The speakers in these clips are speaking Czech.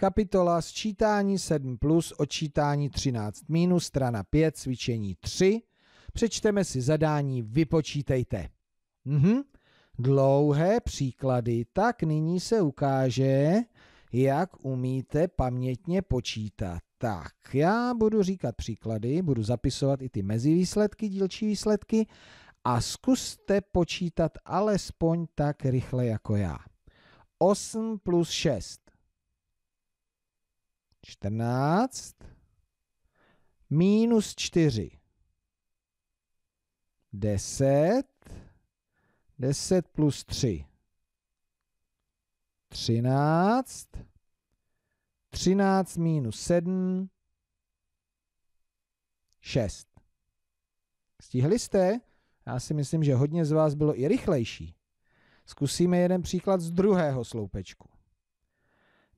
Kapitola sčítání 7 plus, odčítání 13 minus, strana 5, cvičení 3. Přečteme si zadání, vypočítejte. Mhm. Dlouhé příklady, tak nyní se ukáže, jak umíte pamětně počítat. Tak, já budu říkat příklady, budu zapisovat i ty mezivýsledky, dílčí výsledky a zkuste počítat alespoň tak rychle jako já. 8 plus 6. 14 minus 4. 10. 10 plus 3. 13. 13 minus 7. 6. Stihli jste? Já si myslím, že hodně z vás bylo i rychlejší. Zkusíme jeden příklad z druhého sloupečku.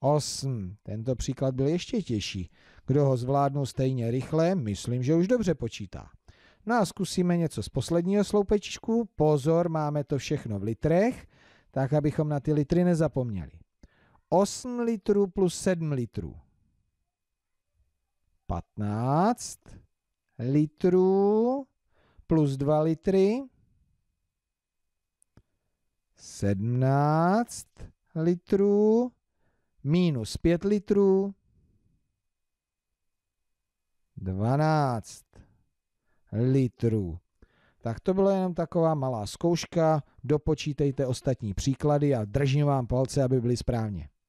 Osm. Tento příklad byl ještě těžší. Kdo ho zvládnu stejně rychle, myslím, že už dobře počítá. No a zkusíme něco z posledního sloupečku. Pozor, máme to všechno v litrech, tak abychom na ty litry nezapomněli. 8 litrů plus 7 litrů. 15 litrů plus 2 litry. 17 litrů minus 5 litrů, 12 litrů. Tak to byla jenom taková malá zkouška, dopočítejte ostatní příklady a držím vám palce, aby byly správně.